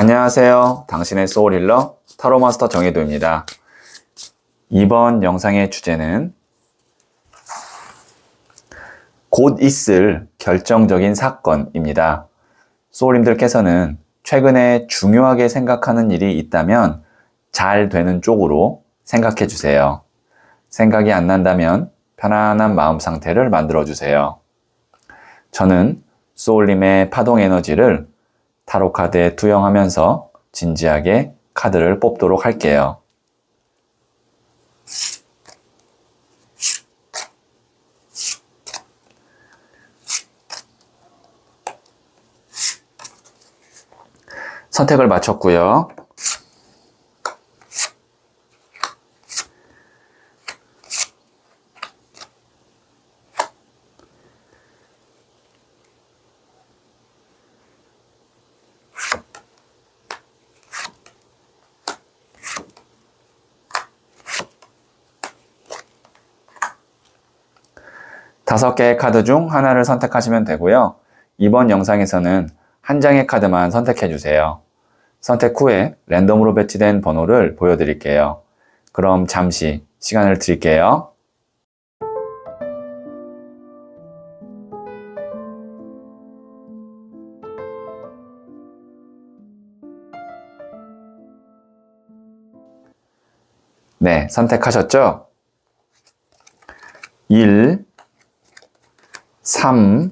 안녕하세요. 당신의 소울힐러 타로마스터 정혜도입니다. 이번 영상의 주제는 곧 있을 결정적인 사건입니다. 소울님들께서는 최근에 중요하게 생각하는 일이 있다면 잘 되는 쪽으로 생각해 주세요. 생각이 안 난다면 편안한 마음 상태를 만들어 주세요. 저는 소울님의 파동 에너지를 타로 카드에 투영하면서 진지하게 카드를 뽑도록 할게요. 선택을 마쳤고요. 다섯 개의 카드 중 하나를 선택하시면 되고요. 이번 영상에서는 한 장의 카드만 선택해 주세요. 선택 후에 랜덤으로 배치된 번호를 보여드릴게요. 그럼 잠시 시간을 드릴게요. 네, 선택하셨죠? 1, 3,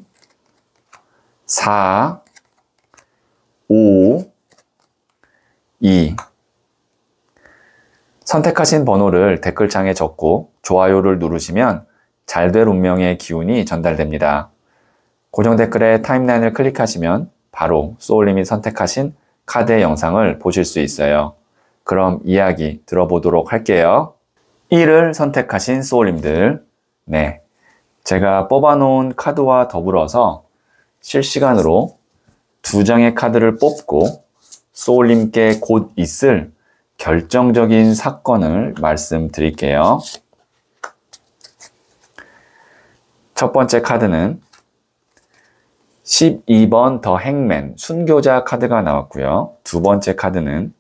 4, 5, 2 선택하신 번호를 댓글창에 적고 좋아요를 누르시면 잘 될 운명의 기운이 전달됩니다. 고정 댓글에 타임라인을 클릭하시면 바로 소울님이 선택하신 카드 영상을 보실 수 있어요. 그럼 이야기 들어보도록 할게요. 1을 선택하신 소울님들. 네. 제가 뽑아놓은 카드와 더불어서 실시간으로 두 장의 카드를 뽑고 소울님께 곧 있을 결정적인 사건을 말씀드릴게요. 첫 번째 카드는 12번 더 행맨 순교자 카드가 나왔고요. 두 번째 카드는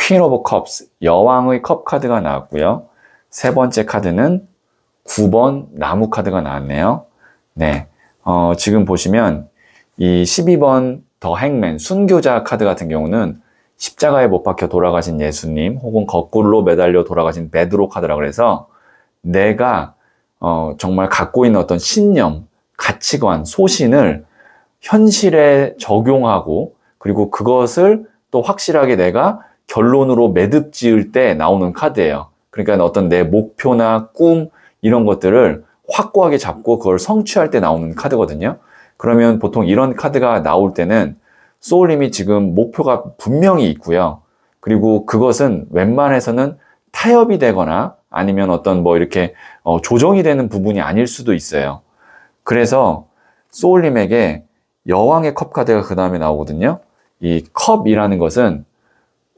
퀸 오브 컵스 여왕의 컵 카드가 나왔고요. 세 번째 카드는 9번 나무 카드가 나왔네요. 네. 어, 지금 보시면 이 12번 더 행맨 순교자 카드 같은 경우는 십자가에 못 박혀 돌아가신 예수님 혹은 거꾸로 매달려 돌아가신 베드로 카드라 그래서 내가 어, 정말 갖고 있는 어떤 신념, 가치관, 소신을 현실에 적용하고 그리고 그것을 또 확실하게 내가 결론으로 매듭 지을 때 나오는 카드예요. 그러니까 어떤 내 목표나 꿈, 이런 것들을 확고하게 잡고 그걸 성취할 때 나오는 카드거든요. 그러면 보통 이런 카드가 나올 때는 소울님이 지금 목표가 분명히 있고요. 그리고 그것은 웬만해서는 타협이 되거나 아니면 어떤 뭐 이렇게 어, 조정이 되는 부분이 아닐 수도 있어요. 그래서 소울님에게 여왕의 컵 카드가 그 다음에 나오거든요. 이 컵이라는 것은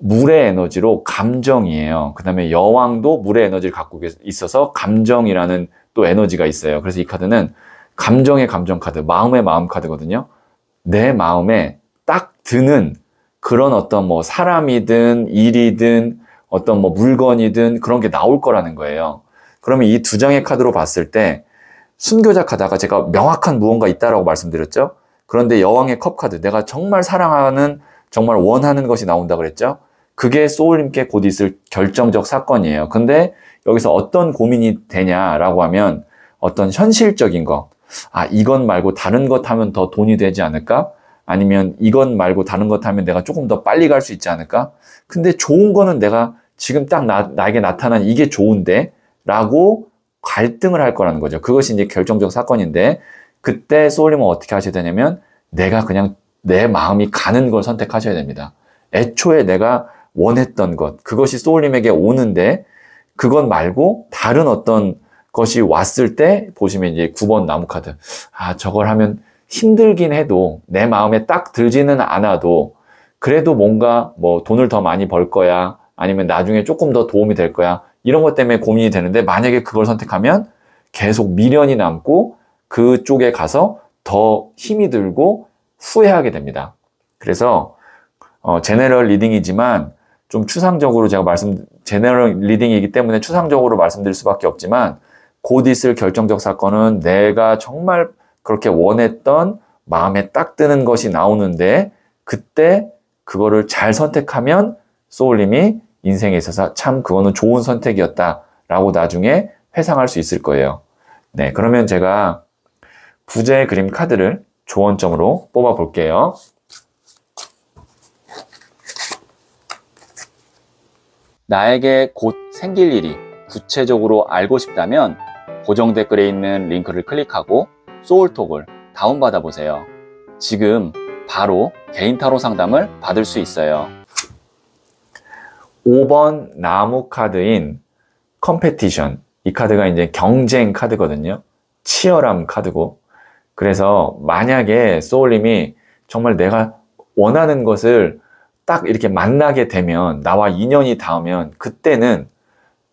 물의 에너지로 감정이에요. 그 다음에 여왕도 물의 에너지를 갖고 있어서 감정이라는 또 에너지가 있어요. 그래서 이 카드는 감정의 감정 카드, 마음의 마음 카드거든요. 내 마음에 딱 드는 그런 어떤 뭐 사람이든 일이든 어떤 뭐 물건이든 그런 게 나올 거라는 거예요. 그러면 이 두 장의 카드로 봤을 때 순교자 카드가 제가 명확한 무언가 있다라고 말씀드렸죠. 그런데 여왕의 컵 카드, 내가 정말 사랑하는 정말 원하는 것이 나온다 그랬죠. 그게 소울님께 곧 있을 결정적 사건이에요. 근데 여기서 어떤 고민이 되냐라고 하면 어떤 현실적인 거. 아, 이건 말고 다른 것 하면 더 돈이 되지 않을까? 아니면 이건 말고 다른 것 하면 내가 조금 더 빨리 갈 수 있지 않을까? 근데 좋은 거는 내가 지금 딱 나, 나에게 나타난 이게 좋은데? 라고 갈등을 할 거라는 거죠. 그것이 이제 결정적 사건인데, 그때 소울님은 어떻게 하셔야 되냐면, 내가 그냥 내 마음이 가는 걸 선택하셔야 됩니다. 애초에 내가 원했던 것, 그것이 소울님에게 오는데 그것 말고 다른 어떤 것이 왔을 때 보시면 이제 9번 나무 카드. 아, 저걸 하면 힘들긴 해도 내 마음에 딱 들지는 않아도 그래도 뭔가 뭐 돈을 더 많이 벌 거야. 아니면 나중에 조금 더 도움이 될 거야. 이런 것 때문에 고민이 되는데 만약에 그걸 선택하면 계속 미련이 남고 그쪽에 가서 더 힘이 들고 후회하게 됩니다. 그래서 어, 제네럴 리딩이지만 좀 추상적으로 제가 말씀 제너럴 리딩이기 때문에 추상적으로 말씀드릴 수밖에 없지만 곧 있을 결정적 사건은 내가 정말 그렇게 원했던 마음에 딱 드는 것이 나오는데 그때 그거를 잘 선택하면 소울님이 인생에 있어서 참 그거는 좋은 선택이었다라고 나중에 회상할 수 있을 거예요. 네, 그러면 제가 부재의 그림 카드를 조언점으로 뽑아 볼게요. 나에게 곧 생길 일이 구체적으로 알고 싶다면 고정 댓글에 있는 링크를 클릭하고 소울톡을 다운받아 보세요. 지금 바로 개인 타로 상담을 받을 수 있어요. 5번 나무 카드인 컴페티션. 이 카드가 이제 경쟁 카드거든요. 치열함 카드고. 그래서 만약에 소울님이 정말 내가 원하는 것을 딱 이렇게 만나게 되면 나와 인연이 닿으면 그때는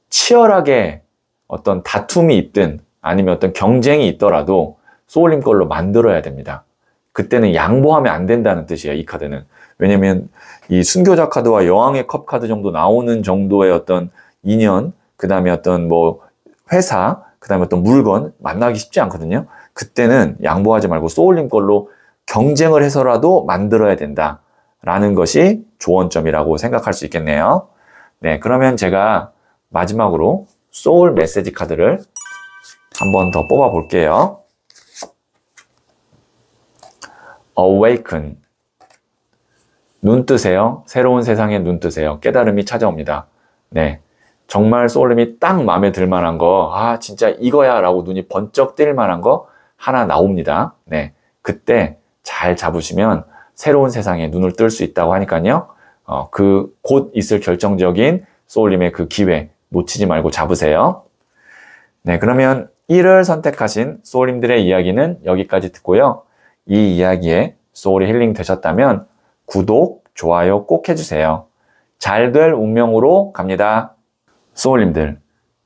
치열하게 어떤 다툼이 있든 아니면 어떤 경쟁이 있더라도 쏘울림 걸로 만들어야 됩니다. 그때는 양보하면 안 된다는 뜻이에요. 이 카드는. 왜냐면 이 순교자 카드와 여왕의 컵 카드 정도 나오는 정도의 어떤 인연, 그 다음에 어떤 뭐 회사, 그 다음에 어떤 물건 만나기 쉽지 않거든요. 그때는 양보하지 말고 쏘울림 걸로 경쟁을 해서라도 만들어야 된다. 라는 것이 조언점이라고 생각할 수 있겠네요. 네, 그러면 제가 마지막으로 소울 메시지 카드를 한 번 더 뽑아 볼게요. Awaken. 눈 뜨세요. 새로운 세상에 눈 뜨세요. 깨달음이 찾아옵니다. 네. 정말 소울님이 딱 마음에 들 만한 거, 아, 진짜 이거야 라고 눈이 번쩍 뜰 만한 거 하나 나옵니다. 네. 그때 잘 잡으시면 새로운 세상에 눈을 뜰 수 있다고 하니까요. 어, 그곧 있을 결정적인 소울님의 그 기회 놓치지 말고 잡으세요. 네, 그러면 1을 선택하신 소울님들의 이야기는 여기까지 듣고요. 이 이야기에 소울이 힐링 되셨다면 구독, 좋아요 꼭 해주세요. 잘 될 운명으로 갑니다. 소울님들,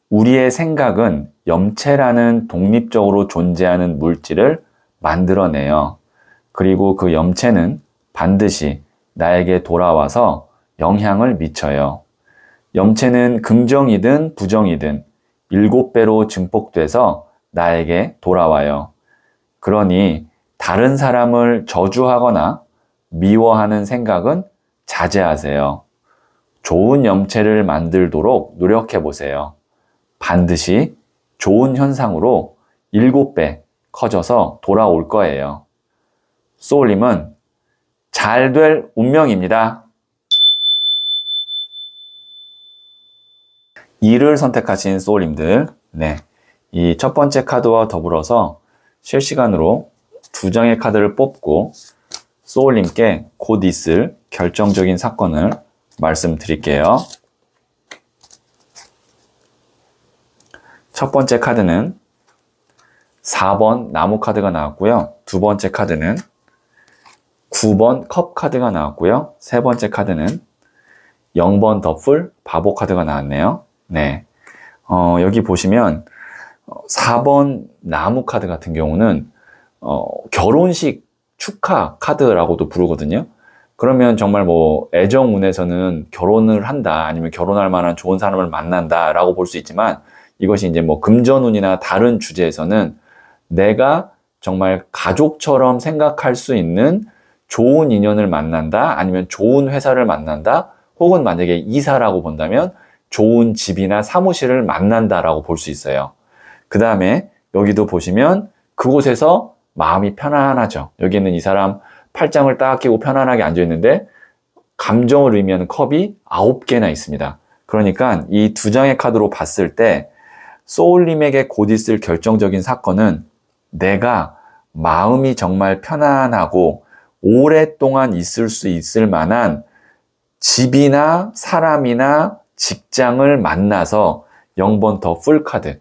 우리의 생각은 염체라는 독립적으로 존재하는 물질을 만들어내요. 그리고 그 염체는 반드시 나에게 돌아와서 영향을 미쳐요. 염체는 긍정이든 부정이든 일곱 배로 증폭돼서 나에게 돌아와요. 그러니 다른 사람을 저주하거나 미워하는 생각은 자제하세요. 좋은 염체를 만들도록 노력해 보세요. 반드시 좋은 현상으로 일곱 배 커져서 돌아올 거예요. 소울님은 잘 될 운명입니다. 2를 선택하신 소울님들, 네. 이 첫 번째 카드와 더불어서 실시간으로 두 장의 카드를 뽑고 소울님께 곧 있을 결정적인 사건을 말씀드릴게요. 첫 번째 카드는 4번 나무 카드가 나왔고요. 두 번째 카드는 9번 컵 카드가 나왔고요. 세 번째 카드는 0번 더풀 바보 카드가 나왔네요. 네. 어, 여기 보시면 4번 어, 나무 카드 같은 경우는 어, 결혼식 축하 카드라고도 부르거든요. 그러면 정말 뭐 애정운에서는 결혼을 한다 아니면 결혼할 만한 좋은 사람을 만난다라고 볼 수 있지만 이것이 이제 뭐 금전운이나 다른 주제에서는 내가 정말 가족처럼 생각할 수 있는 좋은 인연을 만난다 아니면 좋은 회사를 만난다 혹은 만약에 이사라고 본다면 좋은 집이나 사무실을 만난다라고 볼 수 있어요. 그 다음에 여기도 보시면 그곳에서 마음이 편안하죠. 여기는 이 사람 팔짱을 딱 끼고 편안하게 앉아있는데 감정을 의미하는 컵이 9개나 있습니다. 그러니까 이 두 장의 카드로 봤을 때 소울님에게 곧 있을 결정적인 사건은 내가 마음이 정말 편안하고 오랫동안 있을 수 있을 만한 집이나 사람이나 직장을 만나서 0번 더 풀카드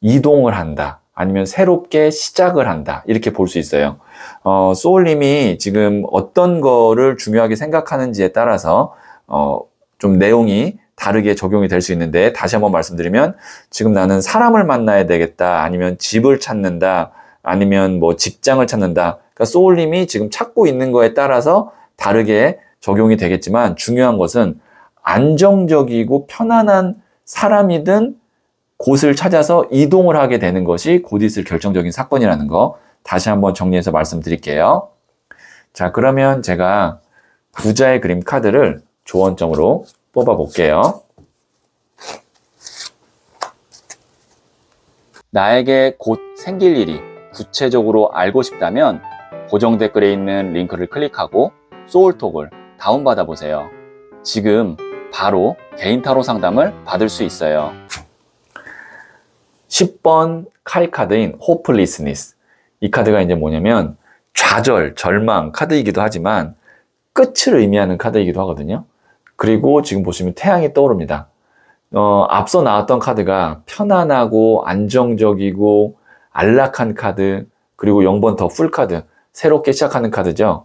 이동을 한다. 아니면 새롭게 시작을 한다. 이렇게 볼 수 있어요. 어, 소울님이 지금 어떤 거를 중요하게 생각하는지에 따라서 어, 좀 내용이 다르게 적용이 될 수 있는데 다시 한번 말씀드리면 지금 나는 사람을 만나야 되겠다. 아니면 집을 찾는다. 아니면 뭐 직장을 찾는다. 그러니까 소울님이 지금 찾고 있는 거에 따라서 다르게 적용이 되겠지만 중요한 것은 안정적이고 편안한 사람이든 곳을 찾아서 이동을 하게 되는 것이 곧 있을 결정적인 사건이라는 거 다시 한번 정리해서 말씀드릴게요. 자, 그러면 제가 부자의 그림 카드를 조언점으로 뽑아 볼게요. 나에게 곧 생길 일이 구체적으로 알고 싶다면 고정 댓글에 있는 링크를 클릭하고 소울톡을 다운받아 보세요. 지금 바로 개인 타로 상담을 받을 수 있어요. 10번 칼 카드인 호플리스니스. 이 카드가 이제 뭐냐면 좌절, 절망 카드이기도 하지만 끝을 의미하는 카드이기도 하거든요. 그리고 지금 보시면 태양이 떠오릅니다. 어, 앞서 나왔던 카드가 편안하고 안정적이고 안락한 카드, 그리고 0번 더 풀 카드. 새롭게 시작하는 카드죠.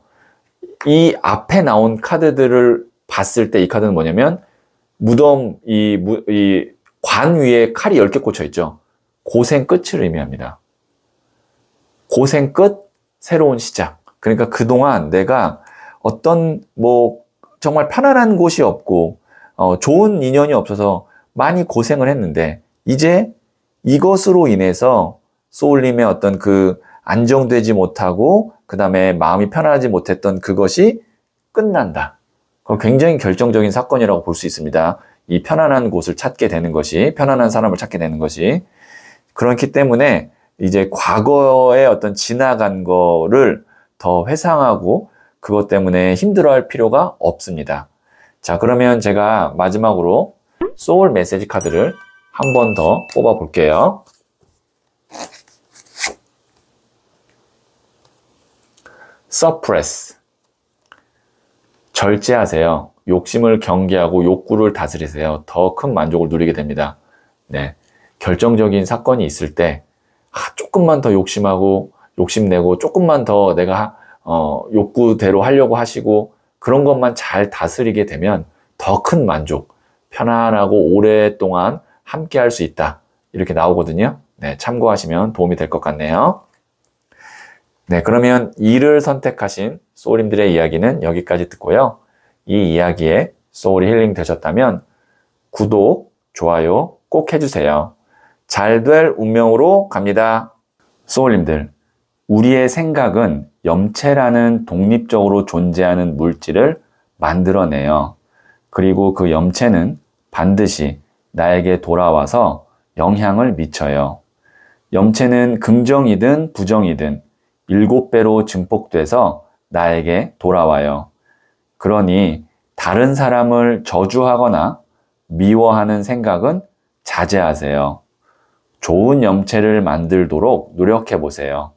이 앞에 나온 카드들을 봤을 때 이 카드는 뭐냐면 무덤 이, 이관 위에 칼이 10개 꽂혀 있죠. 고생 끝을 의미합니다. 고생 끝, 새로운 시작. 그러니까 그동안 내가 어떤 뭐 정말 편안한 곳이 없고 어, 좋은 인연이 없어서 많이 고생을 했는데 이제 이것으로 인해서 소울님의 어떤 그 안정되지 못하고 그 다음에 마음이 편하지 안 못했던 그것이 끝난다. 그 굉장히 결정적인 사건이라고 볼 수 있습니다. 이 편안한 곳을 찾게 되는 것이, 편안한 사람을 찾게 되는 것이. 그렇기 때문에 이제 과거의 어떤 지나간 거를 더 회상하고 그것 때문에 힘들어 할 필요가 없습니다. 자, 그러면 제가 마지막으로 소울 메시지 카드를 한 번 더 뽑아 볼게요. suppress. 절제하세요. 욕심을 경계하고 욕구를 다스리세요. 더 큰 만족을 누리게 됩니다. 네. 결정적인 사건이 있을 때, 아, 조금만 더 욕심하고, 욕심내고, 조금만 더 내가, 어, 욕구대로 하려고 하시고, 그런 것만 잘 다스리게 되면 더 큰 만족, 편안하고 오랫동안 함께 할 수 있다. 이렇게 나오거든요. 네, 참고하시면 도움이 될 것 같네요. 네, 그러면 이를 선택하신 소울님들의 이야기는 여기까지 듣고요. 이 이야기에 소울이 힐링 되셨다면 구독, 좋아요 꼭 해주세요. 잘 될 운명으로 갑니다. 소울님들, 우리의 생각은 염체라는 독립적으로 존재하는 물질을 만들어내요. 그리고 그 염체는 반드시 나에게 돌아와서 영향을 미쳐요. 염체는 긍정이든 부정이든 7배로 증폭돼서 나에게 돌아와요. 그러니 다른 사람을 저주하거나 미워하는 생각은 자제하세요. 좋은 염체를 만들도록 노력해 보세요.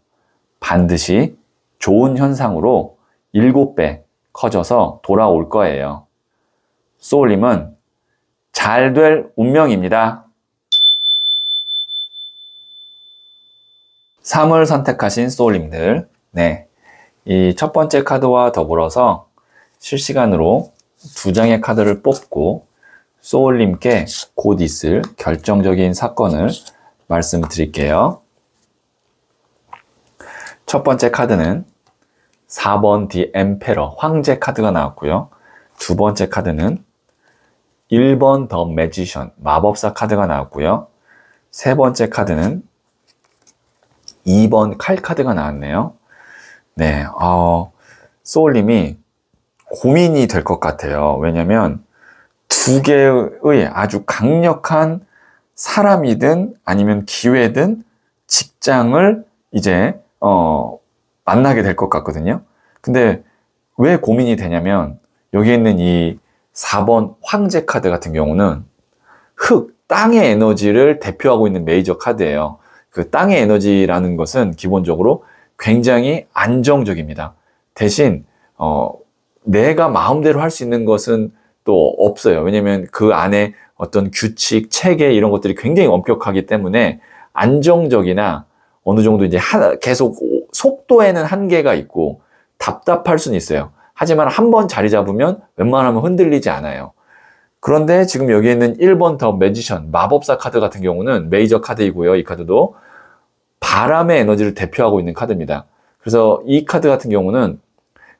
반드시 좋은 현상으로 7배 커져서 돌아올 거예요. 소울님은 잘 될 운명입니다. 3을 선택하신 소울님들 네, 이 첫 번째 카드와 더불어서 실시간으로 두 장의 카드를 뽑고 소울님께 곧 있을 결정적인 사건을 말씀드릴게요. 첫 번째 카드는 4번 디 엠페러 황제 카드가 나왔고요. 두 번째 카드는 1번 더 매지션 마법사 카드가 나왔고요. 세 번째 카드는 2번 칼카드가 나왔네요. 네, 어, 소울님이 고민이 될 것 같아요. 왜냐면 두 개의 아주 강력한 사람이든 아니면 기회든 직장을 이제 어, 만나게 될 것 같거든요. 근데 왜 고민이 되냐면 여기 있는 이 4번 황제 카드 같은 경우는 흙, 땅의 에너지를 대표하고 있는 메이저 카드예요. 그 땅의 에너지라는 것은 기본적으로 굉장히 안정적입니다. 대신 어, 내가 마음대로 할 수 있는 것은 또 없어요. 왜냐하면 그 안에 어떤 규칙, 체계 이런 것들이 굉장히 엄격하기 때문에 안정적이나 어느 정도 이제 하, 계속 속도에는 한계가 있고 답답할 수는 있어요. 하지만 한 번 자리 잡으면 웬만하면 흔들리지 않아요. 그런데 지금 여기 있는 1번 더 매지션, 마법사 카드 같은 경우는 메이저 카드이고요. 이 카드도 바람의 에너지를 대표하고 있는 카드입니다. 그래서 이 카드 같은 경우는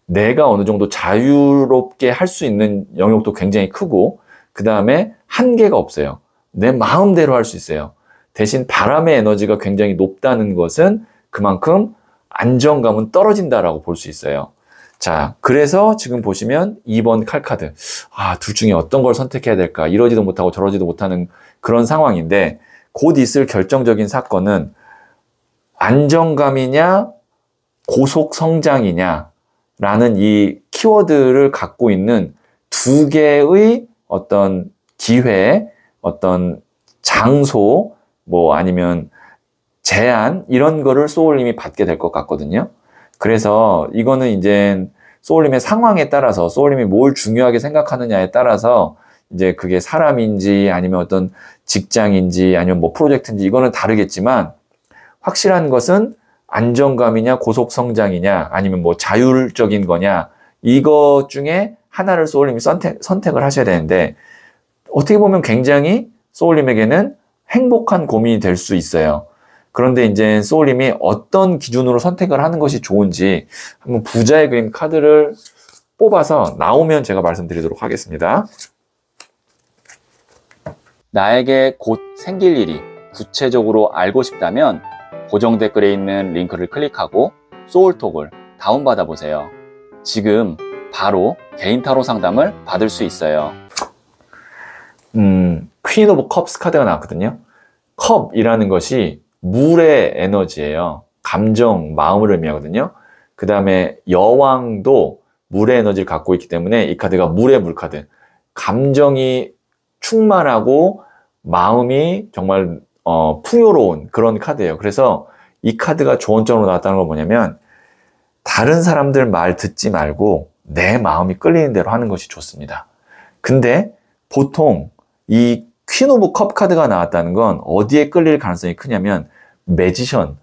내가 어느 정도 자유롭게 할 수 있는 영역도 굉장히 크고 그 다음에 한계가 없어요. 내 마음대로 할 수 있어요. 대신 바람의 에너지가 굉장히 높다는 것은 그만큼 안정감은 떨어진다라고 볼 수 있어요. 자, 그래서 지금 보시면 2번 칼카드. 아, 둘 중에 어떤 걸 선택해야 될까? 이러지도 못하고 저러지도 못하는 그런 상황인데 곧 있을 결정적인 사건은 안정감이냐 고속 성장이냐라는 이 키워드를 갖고 있는 두 개의 어떤 기회, 어떤 장소, 뭐 아니면 제안 이런 거를 소울님이 받게 될 것 같거든요. 그래서 이거는 이제 소울림의 상황에 따라서 소울림이뭘 중요하게 생각하느냐에 따라서 이제 그게 사람인지 아니면 어떤 직장인지 아니면 뭐 프로젝트인지 이거는 다르겠지만 확실한 것은 안정감이냐 고속성장이냐 아니면 뭐 자율적인 거냐 이것 중에 하나를 소울림이 선택, 선택을 하셔야 되는데 어떻게 보면 굉장히 소울림에게는 행복한 고민이 될 수 있어요. 그런데 이제 소울님이 어떤 기준으로 선택을 하는 것이 좋은지 한번 부자의 그림 카드를 뽑아서 나오면 제가 말씀드리도록 하겠습니다. 나에게 곧 생길 일이 구체적으로 알고 싶다면 고정 댓글에 있는 링크를 클릭하고 소울톡을 다운받아 보세요. 지금 바로 개인 타로 상담을 받을 수 있어요. 음, 퀸 오브 컵스 카드가 나왔거든요. 컵이라는 것이 물의 에너지예요. 감정, 마음을 의미하거든요. 그 다음에 여왕도 물의 에너지를 갖고 있기 때문에 이 카드가 물의 물카드. 감정이 충만하고 마음이 정말 어, 풍요로운 그런 카드예요. 그래서 이 카드가 조언점으로 나왔다는 건 뭐냐면 다른 사람들 말 듣지 말고 내 마음이 끌리는 대로 하는 것이 좋습니다. 근데 보통 이퀸 오브 컵 카드가 나왔다는 건 어디에 끌릴 가능성이 크냐면 매지션,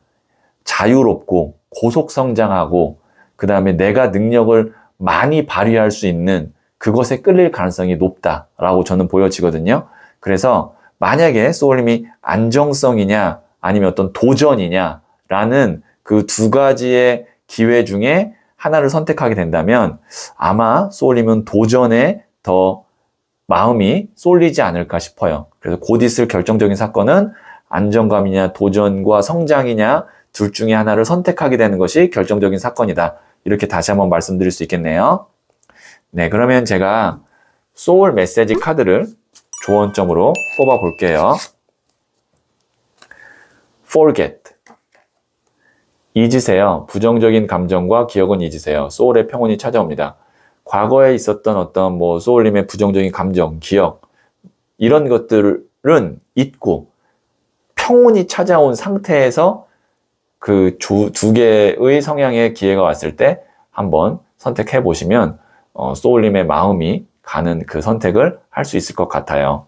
자유롭고 고속성장하고 그 다음에 내가 능력을 많이 발휘할 수 있는 그것에 끌릴 가능성이 높다라고 저는 보여지거든요. 그래서 만약에 소울님이 안정성이냐 아니면 어떤 도전이냐라는 그 두 가지의 기회 중에 하나를 선택하게 된다면 아마 소울님은 도전에 더 마음이 쏠리지 않을까 싶어요. 그래서 곧 있을 결정적인 사건은 안정감이냐 도전과 성장이냐 둘 중에 하나를 선택하게 되는 것이 결정적인 사건이다. 이렇게 다시 한번 말씀드릴 수 있겠네요. 네, 그러면 제가 소울 메시지 카드를 조언점으로 뽑아 볼게요. forget. 잊으세요. 부정적인 감정과 기억은 잊으세요. 소울의 평온이 찾아옵니다. 과거에 있었던 어떤 뭐 소울님의 부정적인 감정, 기억 이런 것들은 잊고 평온이 찾아온 상태에서 그 두 개의 성향의 기회가 왔을 때 한번 선택해 보시면 어, 소울님의 마음이 가는 그 선택을 할 수 있을 것 같아요.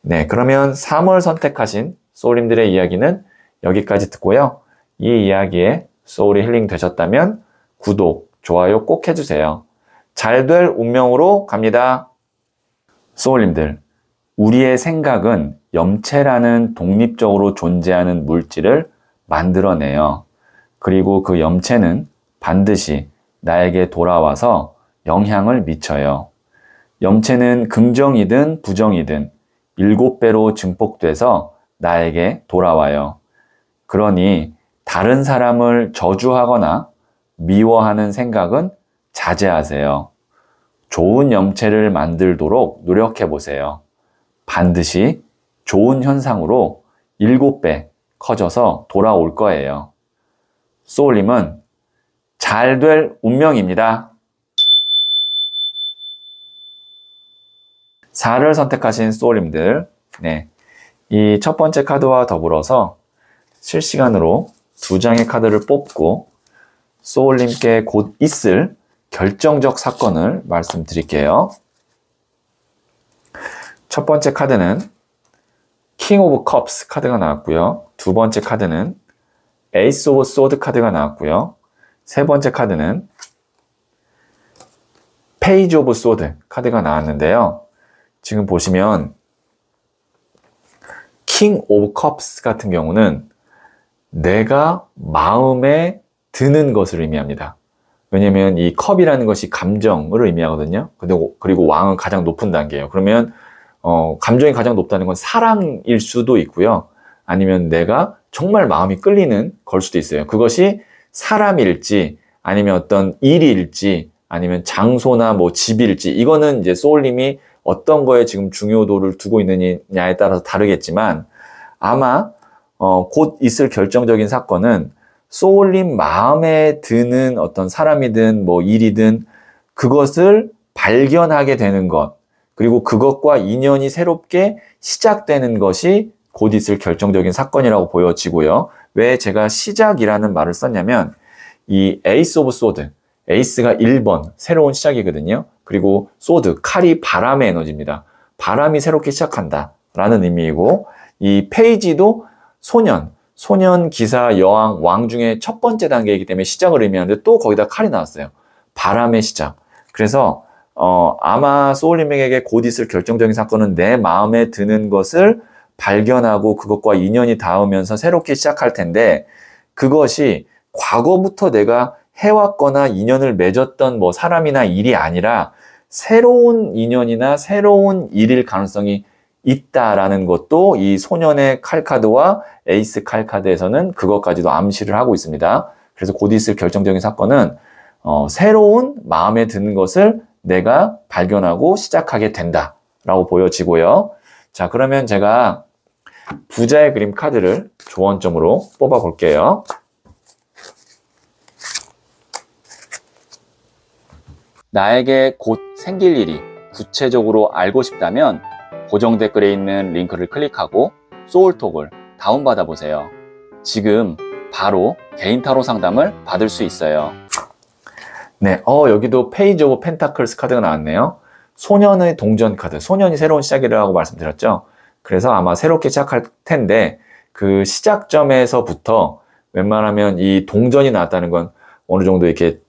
네, 그러면 3월 선택하신 소울님들의 이야기는 여기까지 듣고요. 이 이야기에 소울이 힐링 되셨다면 구독, 좋아요 꼭 해주세요. 잘될 운명으로 갑니다. 소울님들, 우리의 생각은 염체라는 독립적으로 존재하는 물질을 만들어내요. 그리고 그 염체는 반드시 나에게 돌아와서 영향을 미쳐요. 염체는 긍정이든 부정이든 일곱 배로 증폭돼서 나에게 돌아와요. 그러니 다른 사람을 저주하거나 미워하는 생각은 자제하세요. 좋은 염체를 만들도록 노력해 보세요. 반드시 좋은 현상으로 7배 커져서 돌아올 거예요. 소울님은 잘 될 운명입니다. 4를 선택하신 소울님들, 네. 이 첫 번째 카드와 더불어서 실시간으로 두 장의 카드를 뽑고 소울님께 곧 있을 결정적 사건을 말씀드릴게요. 첫 번째 카드는 킹 오브 컵스 카드가 나왔고요. 두 번째 카드는 에이스 오브 소드 카드가 나왔고요. 세 번째 카드는 페이지 오브 소드 카드가 나왔는데요. 지금 보시면 킹 오브 컵스 같은 경우는 내가 마음에 드는 것을 의미합니다. 왜냐면 이 컵이라는 것이 감정을 의미하거든요. 그리고, 그리고 왕은 가장 높은 단계예요. 그러면 어, 감정이 가장 높다는 건 사랑일 수도 있고요. 아니면 내가 정말 마음이 끌리는 걸 수도 있어요. 그것이 사람일지 아니면 어떤 일일지 아니면 장소나 뭐 집일지 이거는 이제 소울님이 어떤 거에 지금 중요도를 두고 있느냐에 따라서 다르겠지만 아마 어, 곧 있을 결정적인 사건은 쏘올린 마음에 드는 어떤 사람이든 뭐 일이든 그것을 발견하게 되는 것, 그리고 그것과 인연이 새롭게 시작되는 것이 곧 있을 결정적인 사건이라고 보여지고요. 왜 제가 시작이라는 말을 썼냐면 이 에이스 오브 소드, 에이스가 1번, 새로운 시작이거든요. 그리고 소드, 칼이 바람의 에너지입니다. 바람이 새롭게 시작한다 라는 의미이고 이 페이지도 소년, 소년, 기사, 여왕, 왕 중에 첫 번째 단계이기 때문에 시작을 의미하는데 또 거기다 칼이 나왔어요. 바람의 시작. 그래서 어, 아마 소울님에게 곧 있을 결정적인 사건은 내 마음에 드는 것을 발견하고 그것과 인연이 닿으면서 새롭게 시작할 텐데 그것이 과거부터 내가 해왔거나 인연을 맺었던 뭐 사람이나 일이 아니라 새로운 인연이나 새로운 일일 가능성이 있다라는 것도 이 소년의 칼카드와 에이스 칼카드에서는 그것까지도 암시를 하고 있습니다. 그래서 곧 있을 결정적인 사건은 어, 새로운 마음에 드는 것을 내가 발견하고 시작하게 된다라고 보여지고요. 자 그러면 제가 부자의 그림 카드를 조언점으로 뽑아 볼게요. 나에게 곧 생길 일이 구체적으로 알고 싶다면 고정 댓글에 있는 링크를 클릭하고 소울톡을 다운받아 보세요. 지금 바로 개인 타로 상담을 받을 수 있어요. 네, 어, 여기도 페이지 오브 펜타클스 카드가 나왔네요. 소년의 동전 카드, 소년이 새로운 시작이라고 말씀드렸죠. 그래서 아마 새롭게 시작할 텐데 그 시작점에서부터 웬만하면 이 동전이 나왔다는 건 어느 정도 이렇게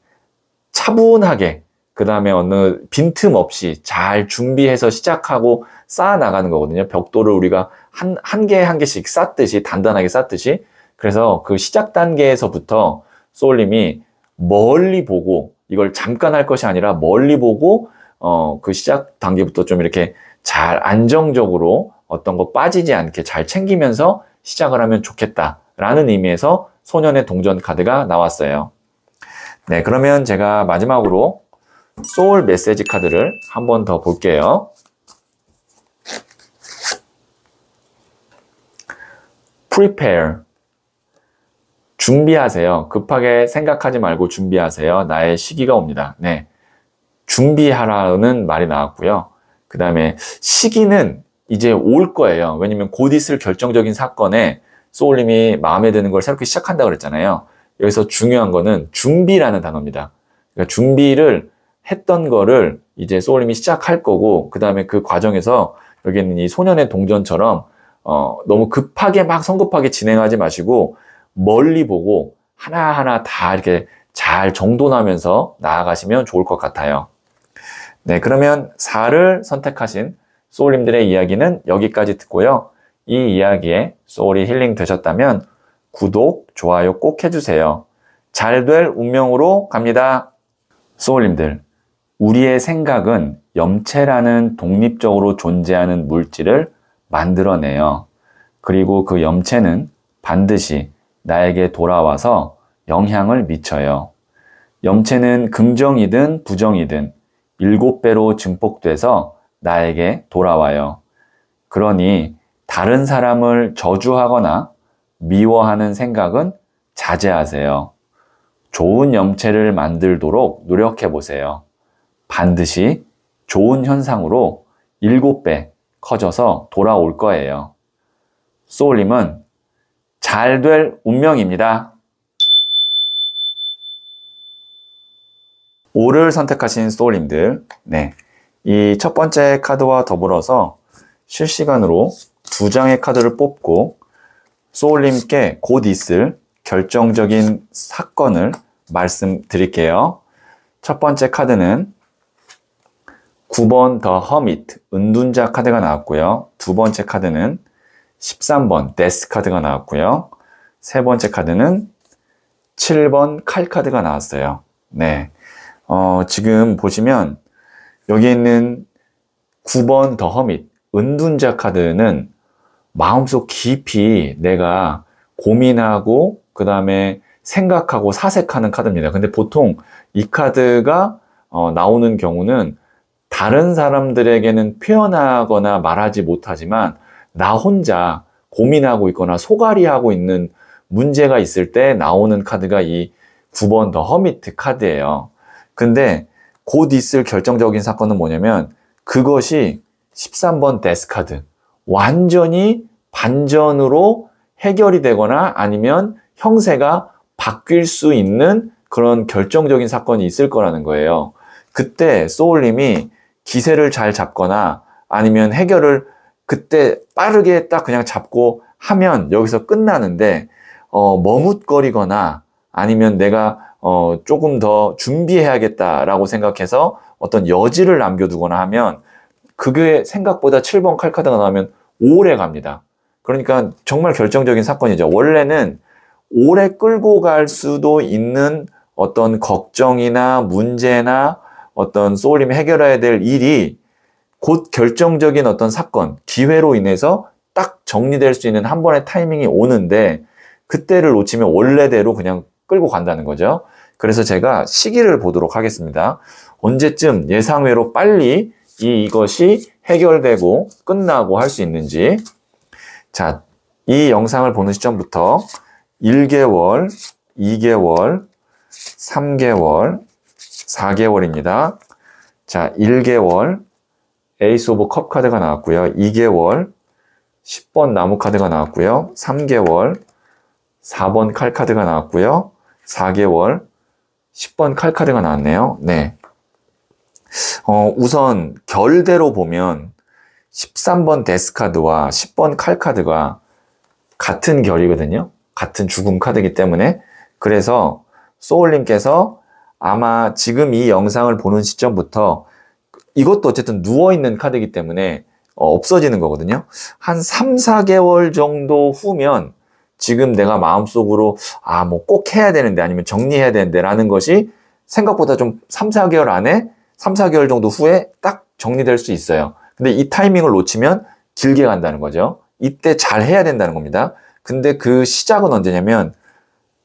차분하게 그 다음에 어느 빈틈 없이 잘 준비해서 시작하고 쌓아 나가는 거거든요. 벽돌을 우리가 한, 한 개 한 개씩 쌓듯이, 단단하게 쌓듯이. 그래서 그 시작 단계에서부터 소울님이 멀리 보고, 이걸 잠깐 할 것이 아니라 멀리 보고, 어, 그 시작 단계부터 좀 이렇게 잘 안정적으로 어떤 거 빠지지 않게 잘 챙기면서 시작을 하면 좋겠다라는 의미에서 소년의 동전 카드가 나왔어요. 네, 그러면 제가 마지막으로 소울 메시지 카드를 한 번 더 볼게요. prepare. 준비하세요. 급하게 생각하지 말고 준비하세요. 나의 시기가 옵니다. 네. 준비하라는 말이 나왔고요. 그 다음에 시기는 이제 올 거예요. 왜냐면 곧 있을 결정적인 사건에 소울님이 마음에 드는 걸 새롭게 시작한다 그랬잖아요. 여기서 중요한 거는 준비라는 단어입니다. 그러니까 준비를 했던 거를 이제 소울님이 시작할 거고, 그 다음에 그 과정에서 여기 있는 이 소년의 동전처럼 어, 너무 급하게 막 성급하게 진행하지 마시고 멀리 보고 하나하나 다 이렇게 잘 정돈하면서 나아가시면 좋을 것 같아요. 네, 그러면 4를 선택하신 소울님들의 이야기는 여기까지 듣고요. 이 이야기에 소울이 힐링 되셨다면 구독, 좋아요 꼭 해주세요. 잘 될 운명으로 갑니다. 소울님들, 우리의 생각은 염체라는 독립적으로 존재하는 물질을 만들어내요. 그리고 그 염체는 반드시 나에게 돌아와서 영향을 미쳐요. 염체는 긍정이든 부정이든 일곱 배로 증폭돼서 나에게 돌아와요. 그러니 다른 사람을 저주하거나 미워하는 생각은 자제하세요. 좋은 염체를 만들도록 노력해 보세요. 반드시 좋은 현상으로 일곱 배 커져서 돌아올 거예요. 소울님은 잘 될 운명입니다. 5를 선택하신 소울님들, 네. 이 첫 번째 카드와 더불어서 실시간으로 두 장의 카드를 뽑고 소울님께 곧 있을 결정적인 사건을 말씀드릴게요. 첫 번째 카드는 9번 더 허밋, 은둔자 카드가 나왔고요. 두 번째 카드는 13번 데스 카드가 나왔고요. 세 번째 카드는 7번 칼 카드가 나왔어요. 네. 어, 지금 보시면 여기 있는 9번 더 허밋, 은둔자 카드는 마음속 깊이 내가 고민하고 그 다음에 생각하고 사색하는 카드입니다. 근데 보통 이 카드가 어, 나오는 경우는 다른 사람들에게는 표현하거나 말하지 못하지만 나 혼자 고민하고 있거나 소갈이하고 있는 문제가 있을 때 나오는 카드가 이 9번 더 허미트 카드예요. 근데 곧 있을 결정적인 사건은 뭐냐면 그것이 13번 데스 카드. 완전히 반전으로 해결이 되거나 아니면 형세가 바뀔 수 있는 그런 결정적인 사건이 있을 거라는 거예요. 그때 소울님이 기세를 잘 잡거나 아니면 해결을 그때 빠르게 딱 그냥 잡고 하면 여기서 끝나는데 어, 머뭇거리거나 아니면 내가 어, 조금 더 준비해야겠다라고 생각해서 어떤 여지를 남겨두거나 하면 그게 생각보다 7번 칼카드가 나오면 오래 갑니다. 그러니까 정말 결정적인 사건이죠. 원래는 오래 끌고 갈 수도 있는 어떤 걱정이나 문제나 어떤 소울님이 해결해야 될 일이 곧 결정적인 어떤 사건, 기회로 인해서 딱 정리될 수 있는 한 번의 타이밍이 오는데 그때를 놓치면 원래대로 그냥 끌고 간다는 거죠. 그래서 제가 시기를 보도록 하겠습니다. 언제쯤 예상외로 빨리 이, 이것이 해결되고 끝나고 할 수 있는지. 자, 이 영상을 보는 시점부터 1개월, 2개월, 3개월, 4개월입니다. 자, 1개월 에이스 오브 컵 카드가 나왔고요. 2개월 10번 나무 카드가 나왔고요. 3개월 4번 칼 카드가 나왔고요. 4개월 10번 칼 카드가 나왔네요. 네. 어, 우선 결대로 보면 13번 데스 카드와 10번 칼 카드가 같은 결이거든요. 같은 죽음 카드이기 때문에 그래서 소울님께서 아마 지금 이 영상을 보는 시점부터 이것도 어쨌든 누워있는 카드이기 때문에 어, 없어지는 거거든요. 한 3, 4개월 정도 후면 지금 내가 마음속으로 아, 뭐 꼭 해야 되는데 아니면 정리해야 되는데 라는 것이 생각보다 좀 3, 4개월 안에 3, 4개월 정도 후에 딱 정리될 수 있어요. 근데 이 타이밍을 놓치면 길게 간다는 거죠. 이때 잘 해야 된다는 겁니다. 근데 그 시작은 언제냐면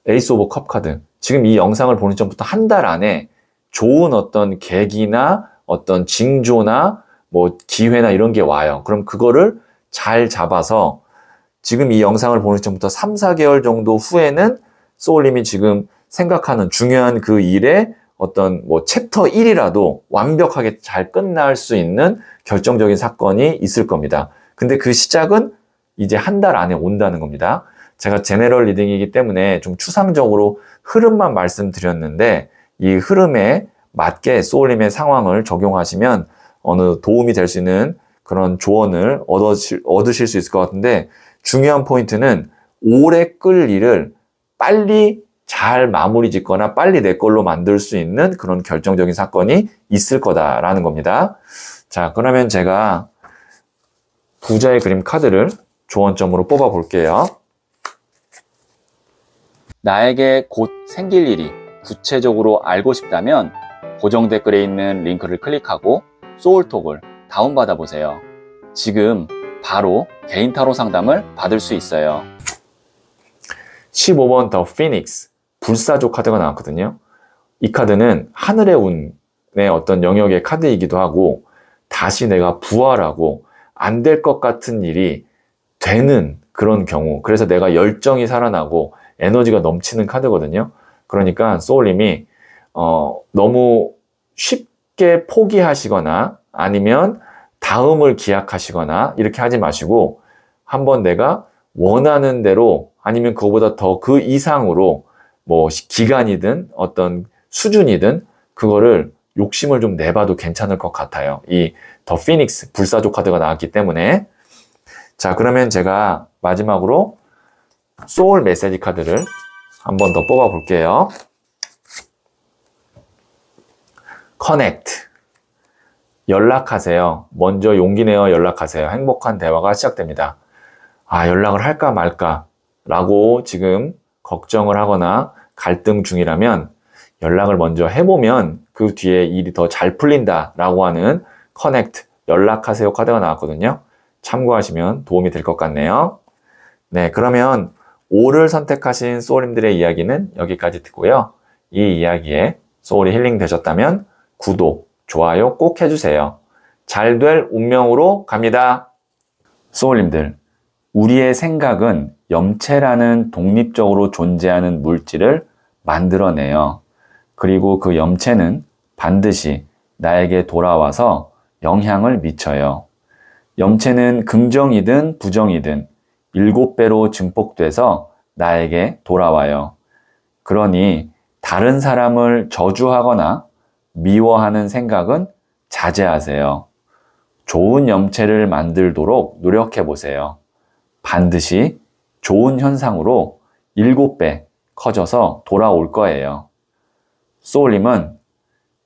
에이스 오브 컵 카드 지금 이 영상을 보는 전부터 한 달 안에 좋은 어떤 계기나 어떤 징조나 뭐 기회나 이런 게 와요. 그럼 그거를 잘 잡아서 지금 이 영상을 보는 전부터 3, 4개월 정도 후에는 소울님이 지금 생각하는 중요한 그 일에 어떤 뭐 챕터 1이라도 완벽하게 잘 끝날 수 있는 결정적인 사건이 있을 겁니다. 근데 그 시작은 이제 한 달 안에 온다는 겁니다. 제가 제네럴 리딩이기 때문에 좀 추상적으로 흐름만 말씀드렸는데 이 흐름에 맞게 소울님의 상황을 적용하시면 어느 도움이 될 수 있는 그런 조언을 얻으실, 얻으실 수 있을 것 같은데 중요한 포인트는 오래 끌 일을 빨리 잘 마무리 짓거나 빨리 내 걸로 만들 수 있는 그런 결정적인 사건이 있을 거다라는 겁니다. 자, 그러면 제가 부자의 그림 카드를 조언점으로 뽑아 볼게요. 나에게 곧 생길 일이 구체적으로 알고 싶다면 고정 댓글에 있는 링크를 클릭하고 소울톡을 다운받아 보세요. 지금 바로 개인 타로 상담을 받을 수 있어요. 15번 더 피닉스 불사조 카드가 나왔거든요. 이 카드는 하늘의 운의 어떤 영역의 카드이기도 하고 다시 내가 부활하고 안 될 것 같은 일이 되는 그런 경우 그래서 내가 열정이 살아나고 에너지가 넘치는 카드거든요. 그러니까 소울님이 어, 너무 쉽게 포기하시거나 아니면 다음을 기약하시거나 이렇게 하지 마시고 한번 내가 원하는 대로 아니면 그거보다 더 그 이상으로 뭐 기간이든 어떤 수준이든 그거를 욕심을 좀 내봐도 괜찮을 것 같아요. 이 더 피닉스 불사조 카드가 나왔기 때문에 자 그러면 제가 마지막으로 소울 메시지 카드를 한 번 더 뽑아 볼게요. 커넥트 연락하세요. 먼저 용기 내어 연락하세요. 행복한 대화가 시작됩니다. 아, 연락을 할까 말까 라고 지금 걱정을 하거나 갈등 중이라면 연락을 먼저 해보면 그 뒤에 일이 더 잘 풀린다 라고 하는 커넥트 연락하세요 카드가 나왔거든요. 참고하시면 도움이 될 것 같네요. 네, 그러면 5를 선택하신 소울님들의 이야기는 여기까지 듣고요. 이 이야기에 소울이 힐링 되셨다면 구독, 좋아요 꼭 해주세요. 잘 될 운명으로 갑니다. 소울님들, 우리의 생각은 염체라는 독립적으로 존재하는 물질을 만들어내요. 그리고 그 염체는 반드시 나에게 돌아와서 영향을 미쳐요. 염체는 긍정이든 부정이든 일곱 배로 증폭돼서 나에게 돌아와요. 그러니 다른 사람을 저주하거나 미워하는 생각은 자제하세요. 좋은 염체를 만들도록 노력해 보세요. 반드시 좋은 현상으로 일곱 배 커져서 돌아올 거예요. 소울님은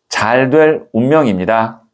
잘 될 운명입니다.